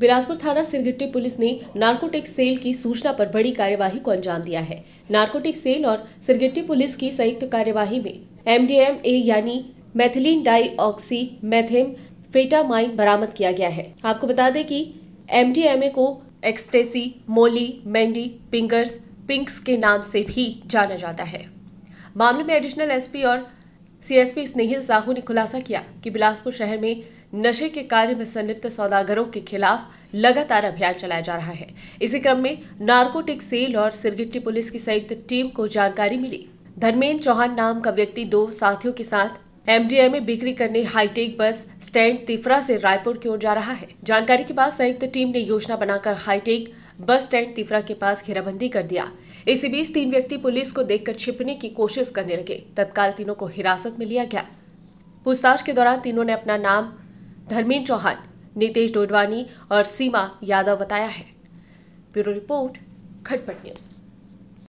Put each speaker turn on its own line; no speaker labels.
बिलासपुर थाना सिरगिट्टी पुलिस ने narcotic cell की सूचना पर बड़ी कार्यवाही को अंजाम दिया है नार्कोटिक सेल और सिरगिट्टी पुलिस की संयुक्त कार्यवाही में एम यानी मैथिलीन डाई ऑक्सी मैथेम फेटामाइन बरामद किया गया है आपको बता दें कि एमडीएमए को एक्सटेसी मोली मैंडी पिंगर्स पिंक्स के नाम से भी जाना जाता है मामले में एडिशनल एसपी और सीएसपी स्नेहिल साहू ने खुलासा किया कि बिलासपुर शहर में नशे के कार्य में संलिप्त सौदागरों के खिलाफ लगातार अभियान चलाया जा रहा है इसी क्रम में नार्कोटिक सेल और सिरगिट्टी पुलिस की संयुक्त टीम को जानकारी मिली धर्मेंद्र चौहान नाम का व्यक्ति दो साथियों के साथ एमडीए में बिक्री करने हाईटेक बस स्टैंड तिफरा से रायपुर की ओर जा रहा है जानकारी के बाद संयुक्त टीम ने योजना बनाकर हाईटेक बस स्टैंड तिफरा के पास घेराबंदी कर दिया इसी बीच तीन व्यक्ति पुलिस को देखकर छिपने की कोशिश करने लगे तत्काल तीनों को हिरासत में लिया गया पूछताछ के दौरान तीनों ने अपना नाम धर्मेंद्र चौहान नीतेश डोडवानी और सीमा यादव बताया है ब्यूरो रिपोर्ट खटपट न्यूज़